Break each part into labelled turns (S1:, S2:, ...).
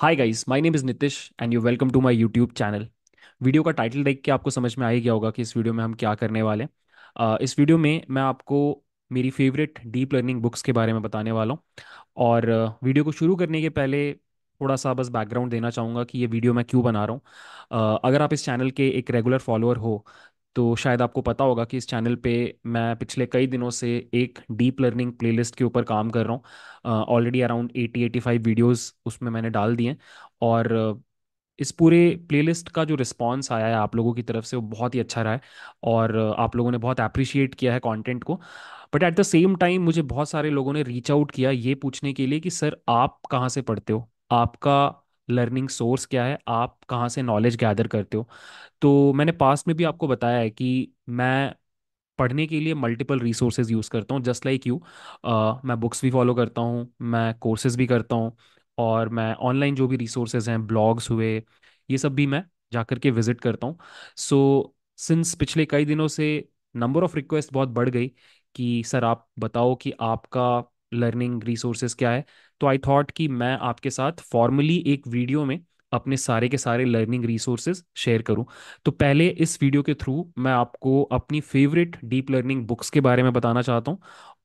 S1: Hi guys my name is Nitish and you welcome to my YouTube channel video का title देख के आपको समझ में आ ही गया होगा कि इस वीडियो में हम क्या करने वाले हैं uh, इस वीडियो में मैं आपको मेरी फेवरेट डीप लर्निंग बुक्स के बारे में बताने वाला हूँ और वीडियो को शुरू करने के पहले थोड़ा सा बस बैकग्राउंड देना चाहूँगा कि ये वीडियो मैं क्यों बना रहा हूँ uh, अगर आप इस चैनल के एक रेगुलर फॉलोअर हो तो शायद आपको पता होगा कि इस चैनल पे मैं पिछले कई दिनों से एक डीप लर्निंग प्लेलिस्ट के ऊपर काम कर रहा हूँ already around eighty eighty five videos उसमें मैंने डाल दिए हैं और इस पूरे प्लेलिस्ट का जो रिस्पांस आया है आप लोगों की तरफ से वो बहुत ही अच्छा रहा है और आप लोगों ने बहुत अप्रिशिएट किया है कॉन्टेंट को but at the same time मुझे बहुत सारे लोगों ने रीच आउट किया ये पूछने के लिए कि सर आप कहाँ से पढ़ते हो आपका लर्निंग सोर्स क्या है आप कहाँ से नॉलेज गैदर करते हो तो मैंने पास्ट में भी आपको बताया है कि मैं पढ़ने के लिए मल्टीपल रिसोर्सेज यूज़ करता हूँ जस्ट लाइक यू मैं बुक्स भी फॉलो करता हूँ मैं कोर्सेज भी करता हूँ और मैं ऑनलाइन जो भी रिसोर्सेज हैं ब्लॉग्स हुए ये सब भी मैं जा कर के विज़िट करता हूँ सो सिंस पिछले कई दिनों से नंबर ऑफ़ रिक्वेस्ट बहुत बढ़ गई कि सर आप बताओ कि आपका लर्निंग रिसोर्सेज क्या है तो आई थॉट कि मैं आपके साथ फॉर्मली एक वीडियो में अपने सारे के सारे लर्निंग रिसोर्सेज शेयर करूं तो पहले इस वीडियो के थ्रू मैं आपको अपनी फेवरेट डीप लर्निंग बुक्स के बारे में बताना चाहता हूं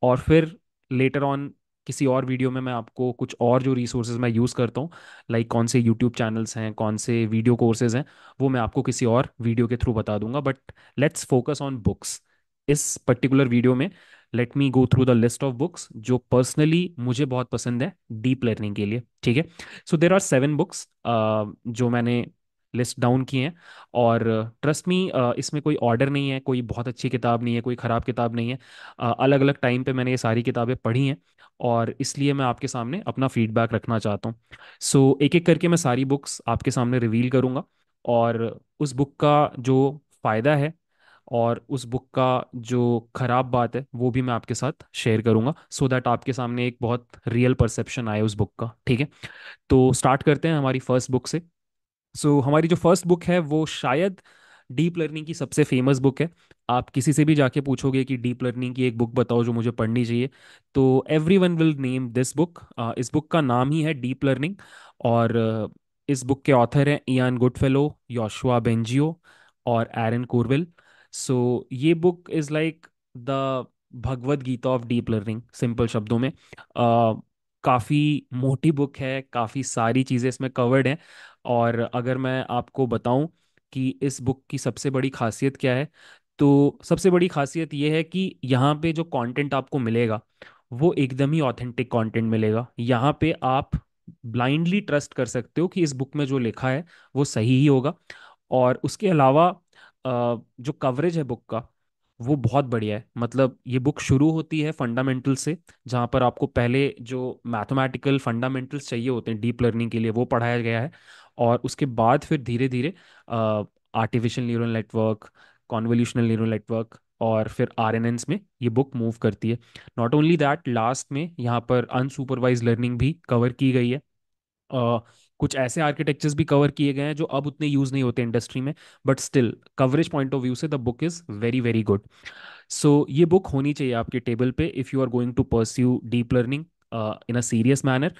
S1: और फिर लेटर ऑन किसी और वीडियो में मैं आपको कुछ और जो रिसोर्सेज मैं यूज़ करता हूँ लाइक कौन से यूट्यूब चैनल्स हैं कौन से वीडियो कोर्सेज हैं वो मैं आपको किसी और वीडियो के थ्रू बता दूंगा but let's focus on books इस पर्टिकुलर वीडियो में let me go through the list of books जो पर्सनली मुझे बहुत पसंद है डीप लर्निंग के लिए ठीक है so there are seven books जो मैंने लिस्ट डाउन किए हैं और ट्रस्ट uh, मी uh, इसमें कोई ऑर्डर नहीं है कोई बहुत अच्छी किताब नहीं है कोई ख़राब किताब नहीं है अलग अलग टाइम पे मैंने ये सारी किताबें पढ़ी हैं और इसलिए मैं आपके सामने अपना फीडबैक रखना चाहता हूँ सो so, एक एक करके मैं सारी बुक्स आपके सामने रिवील करूँगा और उस बुक का जो फ़ायदा है और उस बुक का जो ख़राब बात है वो भी मैं आपके साथ शेयर करूँगा सो दैट आपके सामने एक बहुत रियल परसेप्शन आए उस बुक का ठीक है तो स्टार्ट करते हैं हमारी फर्स्ट बुक से सो so, हमारी जो फर्स्ट बुक है वो शायद डीप लर्निंग की सबसे फेमस बुक है आप किसी से भी जाके पूछोगे कि डीप लर्निंग की एक बुक बताओ जो मुझे पढ़नी चाहिए तो every one will name this book इस बुक का नाम ही है डीप लर्निंग और uh, इस बुक के ऑथर हैं इयान गुडफेलो योशुआ बेंजियो और एरन कोरविल सो so, ये book is like the Bhagavad Gita of deep learning simple शब्दों में uh, काफ़ी मोटी बुक है काफ़ी सारी चीज़ें इसमें कवर्ड हैं और अगर मैं आपको बताऊं कि इस बुक की सबसे बड़ी खासियत क्या है तो सबसे बड़ी खासियत ये है कि यहाँ पे जो कंटेंट आपको मिलेगा वो एकदम ही ऑथेंटिक कंटेंट मिलेगा यहाँ पे आप ब्लाइंडली ट्रस्ट कर सकते हो कि इस बुक में जो लिखा है वो सही ही होगा और उसके अलावा जो कवरेज है बुक का वो बहुत बढ़िया है मतलब ये बुक शुरू होती है फंडामेंटल से जहाँ पर आपको पहले जो मैथमेटिकल फंडामेंटल्स चाहिए होते हैं डीप लर्निंग के लिए वो पढ़ाया गया है और उसके बाद फिर धीरे धीरे artificial neural network convolutional neural network और फिर आर में ये बुक मूव करती है नॉट ओनली दैट लास्ट में यहाँ पर अनसुपरवाइज लर्निंग भी कवर की गई है uh, कुछ ऐसे आर्किटेक्चर्स भी कवर किए गए हैं जो अब उतने यूज नहीं होते इंडस्ट्री में but still coverage point of view से the book is very very good so ये बुक होनी चाहिए आपके टेबल पे if you are going to pursue deep learning in a serious manner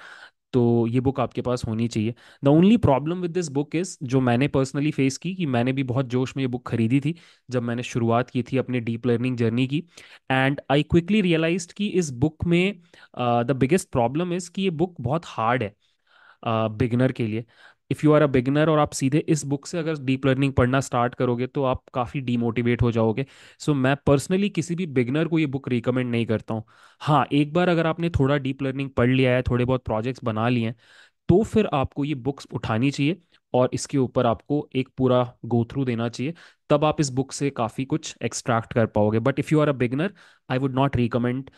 S1: तो ये बुक आपके पास होनी चाहिए the only problem with this book is जो मैंने पर्सनली फेस की कि मैंने भी बहुत जोश में ये बुक खरीदी थी जब मैंने शुरुआत की थी अपने डीप लर्निंग जर्नी की एंड आई क्विकली रियलाइज कि इस बुक में द बिगेस्ट प्रॉब्लम इज़ कि ये बुक बहुत हार्ड है बिगनर के लिए if you are a beginner और आप सीधे इस बुक से अगर डीप लर्निंग पढ़ना स्टार्ट करोगे तो आप काफ़ी डीमोटिवेट हो जाओगे सो so, मैं पर्सनली किसी भी बिगनर को ये बुक रिकमेंड नहीं करता हूँ हाँ एक बार अगर आपने थोड़ा डीप लर्निंग पढ़ लिया है थोड़े बहुत प्रोजेक्ट्स बना लिए हैं तो फिर आपको ये बुक्स उठानी चाहिए और इसके ऊपर आपको एक पूरा गो थ्रू देना चाहिए तब आप इस बुक से काफ़ी कुछ एक्सट्रैक्ट कर पाओगे but if you are a beginner I would not recommend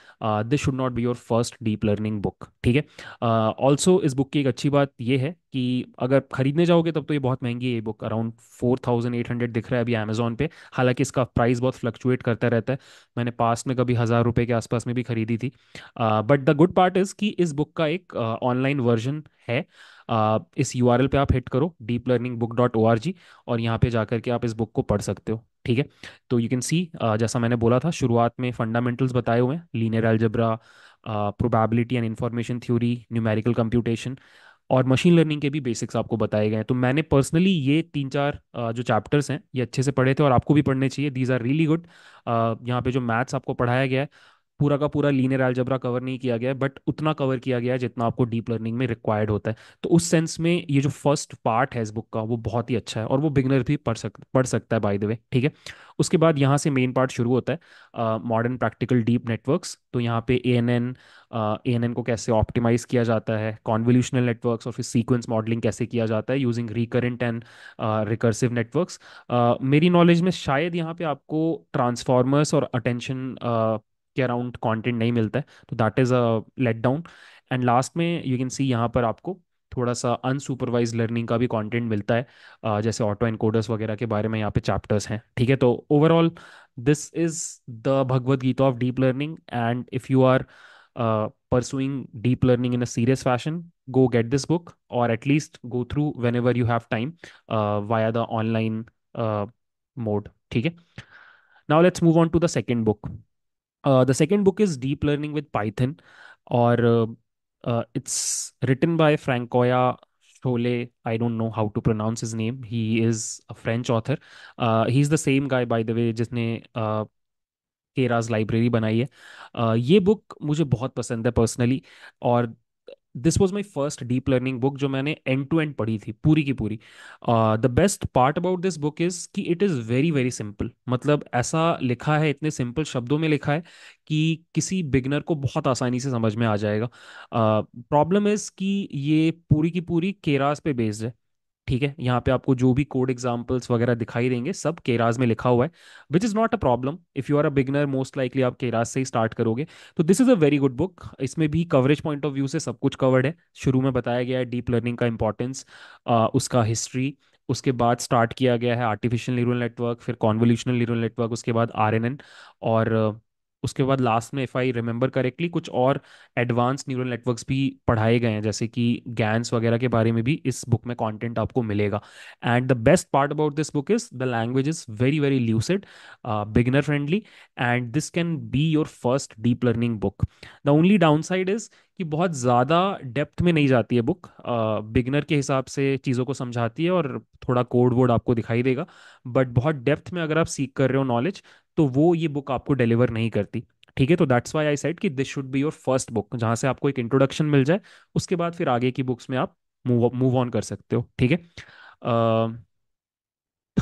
S1: this should not be your first deep learning book ठीक है ऑल्सो uh, इस बुक की एक अच्छी बात यह है कि अगर खरीदने जाओगे तब तो ये बहुत महंगी है ये book around four thousand eight hundred दिख रहा है अभी अमेजोन पे हालांकि इसका प्राइस बहुत फ्लक्चुएट करता रहता है मैंने पास में कभी हज़ार रुपये के आसपास में भी खरीदी थी but the good part is कि इस बुक का एक ऑनलाइन uh, वर्जन है इस यू आर एल पे आप हिट करो deep learning book dot O R G और यहाँ पे जाकर के आप इस बुक को पढ़ सकते हो ठीक है तो यू कैन सी जैसा मैंने बोला था शुरुआत में फंडामेंटल्स बताए हुए हैं linear algebra probability and information theory numerical computation और मशीन लर्निंग के भी बेसिक्स आपको बताए गए हैं तो मैंने पर्सनली ये तीन चार जो चैप्टर्स हैं ये अच्छे से पढ़े थे और आपको भी पढ़ने चाहिए दीज आर रियली गुड यहाँ पे जो मैथ्स आपको पढ़ाया गया है पूरा का पूरा लीनियर एल्जब्रा कवर नहीं किया गया बट उतना कवर किया गया है जितना आपको डीप लर्निंग में रिक्वायर्ड होता है तो उस सेंस में ये जो फर्स्ट पार्ट है इस बुक का वो बहुत ही अच्छा है और वो बिगनर भी पढ़ सक पढ़ सकता है बाय द वे ठीक है उसके बाद यहाँ से मेन पार्ट शुरू होता है मॉडर्न प्रैक्टिकल डीप नेटवर्क्स तो यहाँ पे A N N A N N को कैसे ऑप्टिमाइज किया जाता है कॉन्वोल्यूशनल नेटवर्क्स और फिर सीक्वेंस मॉडलिंग कैसे किया जाता है using recurrent and recursive networks मेरी नॉलेज में शायद यहाँ पे आपको ट्रांसफॉर्मर्स और अटेंशन के अराउंड कंटेंट नहीं मिलता है तो that is a let down and last में यू कैन सी यहाँ पर आपको थोड़ा सा अनसुपरवाइज लर्निंग का भी कंटेंट मिलता है जैसे ऑटो एनकोडर्स वगैरह के बारे में यहाँ पे चैप्टर्स हैं ठीक है तो overall this is the Bhagavad Gita of deep learning and if you are pursuing deep learning in a serious fashion go get this book और at least go through whenever you have time via the online mode ठीक है now let's move on to the second book the second book is deep learning with Python और it's written by Francois Chollet I don't know how to pronounce his name he is a French author he is the same guy by the way जिसने Keras uh, library बनाई है uh, ये book मुझे बहुत पसंद है personally और this was my first deep learning book जो मैंने एंड टू एंड पढ़ी थी पूरी की पूरी the best part about this book is कि it is very very simple मतलब ऐसा लिखा है इतने सिंपल शब्दों में लिखा है कि किसी बिगनर को बहुत आसानी से समझ में आ जाएगा प्रॉब्लम uh, इज़ कि ये पूरी की पूरी केरास पे बेस्ड है ठीक है यहाँ पे आपको जो भी कोड एग्जाम्पल्स वगैरह दिखाई देंगे सब केराज में लिखा हुआ है which is not a problem if you are a beginner most likely आप केराज से ही स्टार्ट करोगे तो this is a very good book इसमें भी कवरेज पॉइंट ऑफ व्यू से सब कुछ कवर्ड है शुरू में बताया गया है डीप लर्निंग का इंपॉर्टेंस उसका हिस्ट्री उसके बाद स्टार्ट किया गया है आर्टिफिशियल न्यूरल नेटवर्क फिर कॉन्वोल्यूशनल न्यूरल नेटवर्क उसके बाद आर और उसके बाद लास्ट में इफ़ आई रिमेंबर करेक्टली कुछ और एडवांस न्यूरल नेटवर्क्स भी पढ़ाए गए हैं जैसे कि गैंस वगैरह के बारे में भी इस बुक में कंटेंट आपको मिलेगा and the best part about this book is the language is very very lucid beginner friendly and this can be your first deep learning book the only downside is कि बहुत ज़्यादा depth में नहीं जाती है book beginner uh, के हिसाब से चीज़ों को समझाती है और थोड़ा कोड वोड आपको दिखाई देगा बट बहुत डेप्थ में अगर आप सीख कर रहे हो नॉलेज तो वो ये बुक आपको डिलीवर नहीं करती ठीक है तो दैट्स वाई आई सेट कि this should be your first book जहाँ से आपको एक इंट्रोडक्शन मिल जाए उसके बाद फिर आगे की बुक्स में आप मूव ऑन कर सकते हो ठीक है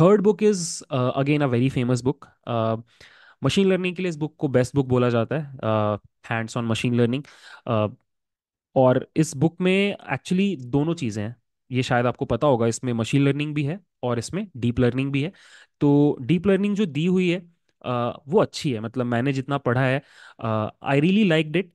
S1: third book is again a very famous book machine learning के लिए इस बुक को बेस्ट बुक बोला जाता है हैंड्स ऑन मशीन लर्निंग और इस बुक में एक्चुअली दोनों चीज़ें हैं ये शायद आपको पता होगा इसमें मशीन लर्निंग भी है और इसमें डीप लर्निंग भी है तो डीप लर्निंग जो दी हुई है uh, वो अच्छी है मतलब मैंने जितना पढ़ा है I really like it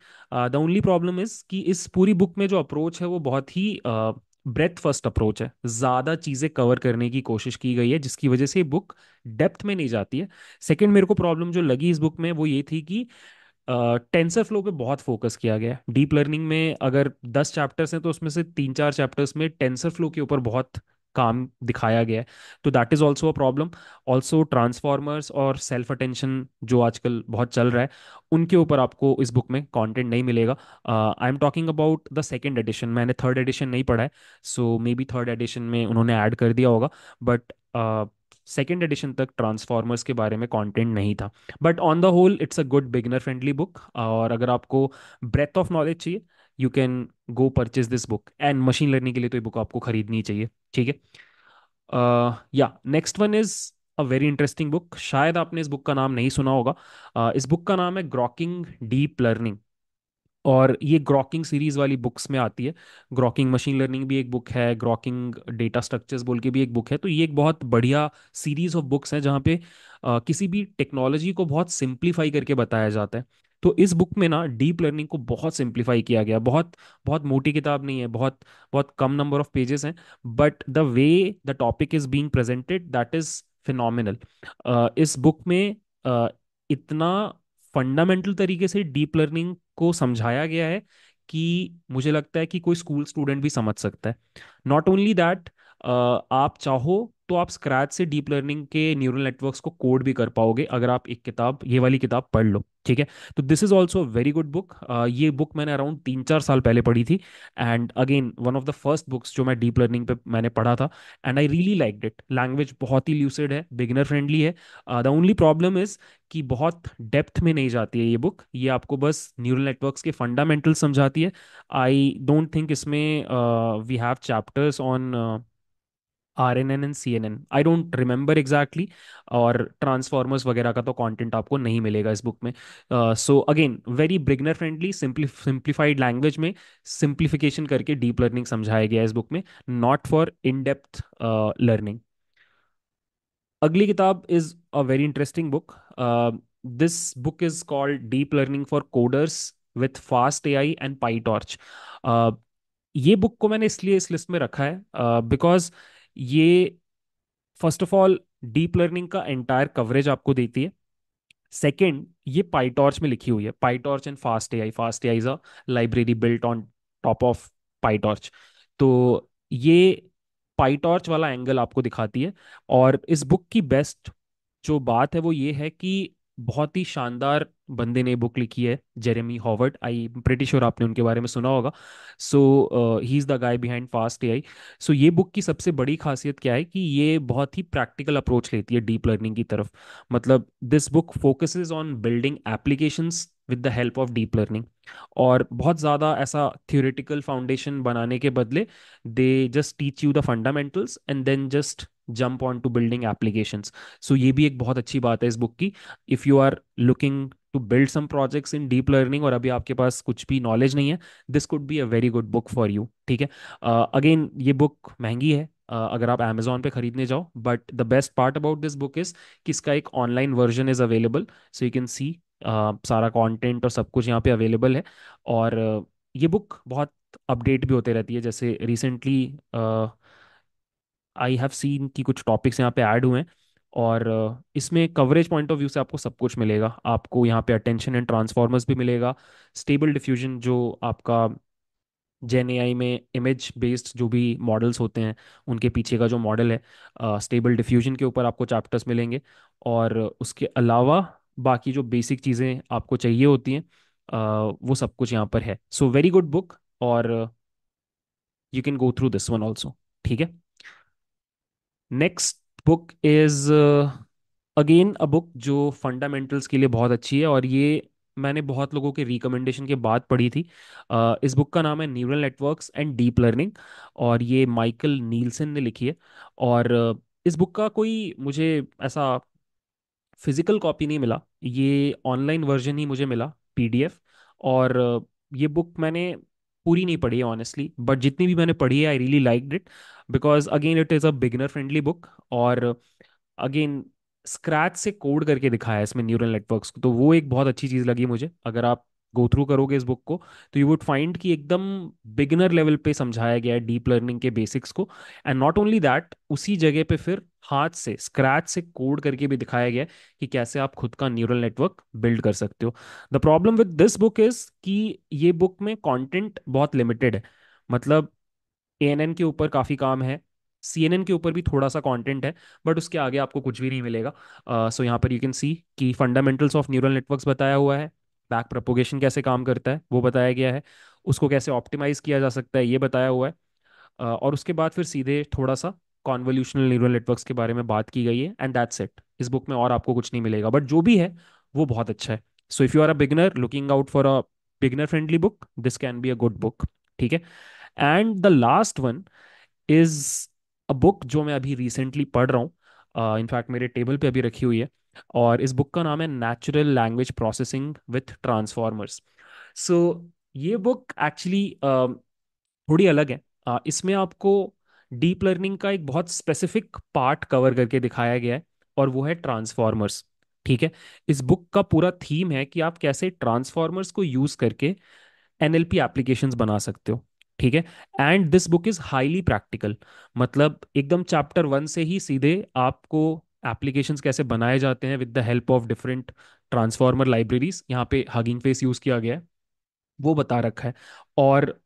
S1: the only problem is कि इस पूरी बुक में जो अप्रोच है वो बहुत ही ब्रेथ फर्स्ट अप्रोच है ज़्यादा चीज़ें कवर करने की कोशिश की गई है जिसकी वजह से बुक डेप्थ में नहीं जाती है सेकेंड मेरे को प्रॉब्लम जो लगी इस बुक में वो ये थी कि टेंसर फ्लो पे बहुत फोकस किया गया डीप लर्निंग में अगर दस चैप्टर्स हैं तो उसमें से तीन चार चैप्टर्स में टेंसर फ्लो के ऊपर बहुत काम दिखाया गया है तो that is also a problem also transformers और सेल्फ अटेंशन जो आजकल बहुत चल रहा है उनके ऊपर आपको इस बुक में कॉन्टेंट नहीं मिलेगा I am talking about the second edition मैंने थर्ड एडिशन नहीं पढ़ा है so maybe third edition में उन्होंने ऐड कर दिया होगा बट सेकेंड एडिशन तक ट्रांसफॉर्मर्स के बारे में कंटेंट नहीं था but on the whole it's a good beginner friendly book और अगर आपको ब्रेथ ऑफ नॉलेज चाहिए you can go purchase this book and machine learning के लिए तो ये बुक आपको खरीदनी चाहिए ठीक है या next one is a very interesting book शायद आपने इस बुक का नाम नहीं सुना होगा uh, इस बुक का नाम है ग्रॉकिंग डीप लर्निंग और ये ग्रॉकिंग सीरीज वाली बुक्स में आती है ग्रॉकिंग मशीन लर्निंग भी एक बुक है ग्रॉकिंग डेटा स्ट्रक्चर्स बोल के भी एक बुक है तो ये एक बहुत बढ़िया सीरीज ऑफ बुक्स है जहाँ पे आ, uh, किसी भी टेक्नोलॉजी को बहुत सिंप्लीफाई करके बताया जाता है तो इस बुक में ना डीप लर्निंग को बहुत सिंप्लीफाई किया गया बहुत बहुत मोटी किताब नहीं है बहुत बहुत कम नंबर ऑफ पेजेस हैं but the way the topic is being presented that is phenomenal इस बुक में uh, इतना फंडामेंटल तरीके से डीप लर्निंग को समझाया गया है कि मुझे लगता है कि कोई स्कूल स्टूडेंट भी समझ सकता है नॉट ओनली दैट आप चाहो तो आप स्क्रैच से डीप लर्निंग के न्यूरल नेटवर्क्स को कोड भी कर पाओगे अगर आप एक किताब ये वाली किताब पढ़ लो ठीक है तो this is also very good book ये बुक मैंने अराउंड तीन चार साल पहले पढ़ी थी and again one of the first books जो मैं डीप लर्निंग पे मैंने पढ़ा था and I really like it language बहुत ही ल्यूसिड है बिगिनर फ्रेंडली है द ओनली प्रॉब्लम इज कि बहुत डेप्थ में नहीं जाती है ये बुक ये आपको बस न्यूरल नेटवर्क्स के फंडामेंटल समझाती है आई डोंट थिंक इसमें we have chapters on R N C and N I don't remember exactly और ट्रांसफॉर्मर्स वगैरह का तो कॉन्टेंट आपको नहीं मिलेगा इस बुक में so again very beginner friendly simplified language में सिंप्लीफिकेशन करके डीप लर्निंग समझाया गया इस बुक में not for in depth learning अगली किताब is a very interesting book this book is called deep learning for coders with fast A I and PyTorch ये book को मैंने इसलिए इस लिस्ट में रखा है बिकॉज uh, ये first of all deep learning का एंटायर कवरेज आपको देती है सेकेंड ये पाइटॉर्च में लिखी हुई है PyTorch and fast A I fast A I is a library built on top of PyTorch तो ये पाइटॉर्च वाला एंगल आपको दिखाती है और इस बुक की बेस्ट जो बात है वो ये है कि बहुत ही शानदार बंदे ने बुक लिखी है जेरेमी हॉवर्ड आई ब्रिटिश और आपने उनके बारे में सुना होगा so he is the guy behind fast A I so ये बुक की सबसे बड़ी खासियत क्या है कि ये बहुत ही प्रैक्टिकल अप्रोच लेती है डीप लर्निंग की तरफ मतलब this book focuses on building applications with the help of deep learning और बहुत ज़्यादा ऐसा थियोरिटिकल फाउंडेशन बनाने के बदले they just teach you the fundamentals and then just jump on to building application so ये भी एक बहुत अच्छी बात है इस बुक की if you are looking to build some projects in deep learning और अभी आपके पास कुछ भी नॉलेज नहीं है this could be a very good book for you ठीक है अगेन uh, ये बुक महंगी है Uh, अगर आप अमेजोन पे खरीदने जाओ but the best part about this book is कि इसका एक online version is available so you can see सारा कॉन्टेंट और सब कुछ यहाँ पे अवेलेबल है और uh, ये बुक बहुत अपडेट भी होते रहती है जैसे recently uh, I have seen कि कुछ टॉपिक्स यहाँ पे ऐड हुए हैं और इसमें कवरेज पॉइंट ऑफ व्यू से आपको सब कुछ मिलेगा आपको यहाँ पे अटेंशन एंड ट्रांसफॉर्मर्स भी मिलेगा स्टेबल डिफ्यूजन जो आपका जेन ए आई में इमेज बेस्ड जो भी मॉडल्स होते हैं उनके पीछे का जो मॉडल है स्टेबल uh, डिफ्यूजन के ऊपर आपको चैप्टर्स मिलेंगे और उसके अलावा बाकी जो बेसिक चीज़ें आपको चाहिए होती हैं वो सब कुछ यहाँ पर है सो वेरी गुड बुक और you can go through this one also ठीक है next book is again a book जो फंडामेंटल्स के लिए बहुत अच्छी है और ये मैंने बहुत लोगों के रिकमेंडेशन के बाद पढ़ी थी uh, इस बुक का नाम है neural networks and deep learning और ये माइकल नीलसन ने लिखी है और uh, इस बुक का कोई मुझे ऐसा फिजिकल कॉपी नहीं मिला ये ऑनलाइन वर्जन ही मुझे मिला पीडीएफ और uh, ये बुक मैंने पूरी नहीं पढ़ी है ऑनेस्टली बट जितनी भी मैंने पढ़ी है I really like it because again it is a beginner friendly book और अगेन स्क्रैच से कोड करके दिखाया है इसमें न्यूरल नेटवर्क्स को तो वो एक बहुत अच्छी चीज़ लगी मुझे अगर आप गो थ्रू करोगे इस बुक को तो यू वुड फाइंड कि एकदम बिगिनर लेवल पे समझाया गया है डीप लर्निंग के बेसिक्स को एंड नॉट ओनली दैट उसी जगह पे फिर हाथ से स्क्रैच से कोड करके भी दिखाया गया है कि कैसे आप खुद का न्यूरल नेटवर्क बिल्ड कर सकते हो the problem with this book is कि ये बुक में कॉन्टेंट बहुत लिमिटेड है मतलब ए के ऊपर काफ़ी काम है सी के ऊपर भी थोड़ा सा कंटेंट है बट उसके आगे आपको कुछ भी नहीं मिलेगा सो uh, so यहाँ पर यू कैन सी कि फंडामेंटल्स ऑफ न्यूरल नेटवर्क्स बताया हुआ है बैक प्रपोगेशन कैसे काम करता है वो बताया गया है उसको कैसे ऑप्टिमाइज किया जा सकता है ये बताया हुआ है और उसके बाद फिर सीधे थोड़ा सा कॉन्वोल्यूशनल न्यूरल नेटवर्क्स के बारे में बात की गई है एंड दैट्स इट इस बुक में और आपको कुछ नहीं मिलेगा बट जो भी है वो बहुत अच्छा है so if you are a beginner looking out for a beginner friendly book this can be a good book ठीक है and the last one is a book जो मैं अभी रिसेंटली पढ़ रहा हूँ इनफैक्ट uh, मेरे टेबल पे अभी रखी हुई है और इस बुक का नाम है natural language processing with transformers so ये बुक एक्चुअली थोड़ी अलग है uh, इसमें आपको डीप लर्निंग का एक बहुत स्पेसिफिक पार्ट कवर करके दिखाया गया है और वो है ट्रांसफॉर्मर्स ठीक है इस बुक का पूरा थीम है कि आप कैसे ट्रांसफॉर्मर्स को यूज करके एनएलपी एप्लीकेशंस बना सकते हो ठीक है and this book is highly practical मतलब एकदम चैप्टर वन से ही सीधे आपको एप्लीकेशंस कैसे बनाए जाते हैं with the help of different transformer libraries यहाँ पे हगिंग फेस यूज़ किया गया है वो बता रखा है और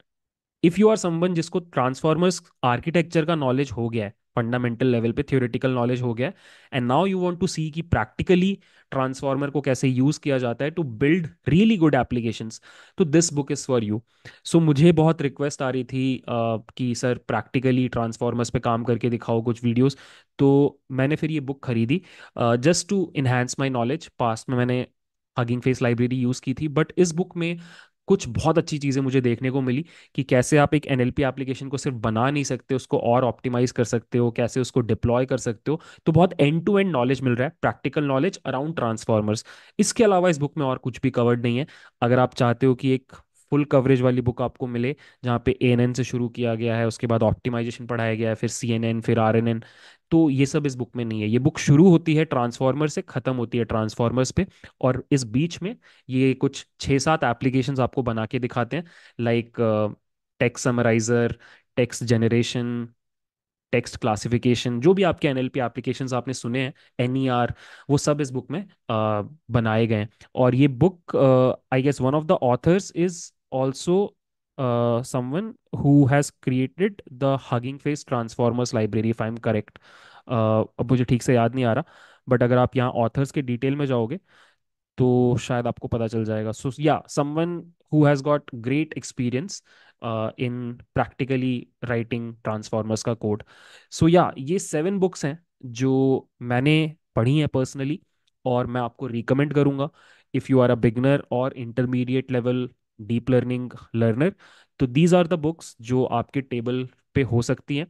S1: इफ़ यू आर समवन जिसको ट्रांसफॉर्मर्स आर्किटेक्चर का नॉलेज हो गया है फंडामेंटल लेवल पे थियोरिटिकल नॉलेज हो गया and now you want to see कि प्रैक्टिकली ट्रांसफॉर्मर को कैसे यूज किया जाता है to build really good application तो this book is for you so मुझे बहुत रिक्वेस्ट आ रही थी uh, कि सर प्रैक्टिकली ट्रांसफॉर्मर्स पे काम करके दिखाओ कुछ वीडियोस तो मैंने फिर ये बुक खरीदी just to enhance my knowledge past में मैंने हगिंग फेस लाइब्रेरी यूज़ की थी बट इस बुक में कुछ बहुत अच्छी चीज़ें मुझे देखने को मिली कि कैसे आप एक एन एप्लीकेशन को सिर्फ बना नहीं सकते उसको और ऑप्टिमाइज कर सकते हो कैसे उसको डिप्लॉय कर सकते हो तो बहुत एंड टू एंड नॉलेज मिल रहा है प्रैक्टिकल नॉलेज अराउंड ट्रांसफॉर्मर्स इसके अलावा इस बुक में और कुछ भी कवर्ड नहीं है अगर आप चाहते हो कि एक फुल कवरेज वाली बुक आपको मिले जहाँ पे ए से शुरू किया गया है उसके बाद ऑप्टिमाइजेशन पढ़ाया गया है फिर सी फिर आर तो ये सब इस बुक में नहीं है ये बुक शुरू होती है ट्रांसफॉर्मर से ख़त्म होती है ट्रांसफॉर्मर्स पे और इस बीच में ये कुछ छः सात एप्लीकेशन आपको बना के दिखाते हैं like text summariser text generation text classification जो भी आपके एन एल एप्लीकेशन आपने सुने हैं एन e वो सब इस बुक में आ, बनाए गए हैं और ये book I guess one of the authors is also uh, someone who has created the Hugging Face Transformers library, if I'm correct. Uh, अब मुझे ठीक से याद नहीं आ रहा बट अगर आप यहाँ ऑथर्स के डिटेल में जाओगे तो शायद आपको पता चल जाएगा सो या someone who has got great experience in practically writing transformers का कोड सो या ये सेवन बुक्स हैं जो मैंने पढ़ी हैं पर्सनली और मैं आपको रिकमेंड करूँगा if you are a beginner और intermediate level deep learning learner तो दीज आर द बुक्स जो आपके टेबल पे हो सकती हैं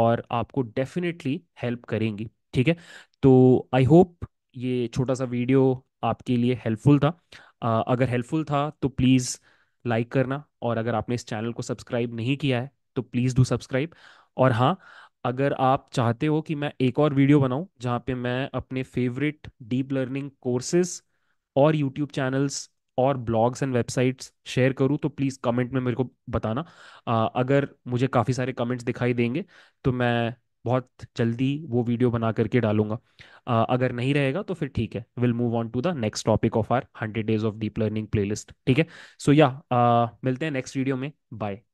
S1: और आपको डेफिनेटली हेल्प करेंगी ठीक है तो आई होप ये छोटा सा वीडियो आपके लिए हेल्पफुल था आ, अगर हेल्पफुल था तो प्लीज़ लाइक करना और अगर आपने इस चैनल को सब्सक्राइब नहीं किया है तो प्लीज़ डू सब्सक्राइब और हाँ अगर आप चाहते हो कि मैं एक और वीडियो बनाऊं जहाँ पे मैं अपने फेवरेट डीप लर्निंग कोर्सेज और यूट्यूब चैनल्स और ब्लॉग्स एंड वेबसाइट्स शेयर करूँ तो प्लीज़ कमेंट में मेरे को बताना आ, अगर मुझे काफ़ी सारे कमेंट्स दिखाई देंगे तो मैं बहुत जल्दी वो वीडियो बना करके डालूंगा आ, अगर नहीं रहेगा तो फिर ठीक है will move on to the next topic of our hundred days of deep learning playlist ठीक है सो so, या yeah, मिलते हैं नेक्स्ट वीडियो में बाय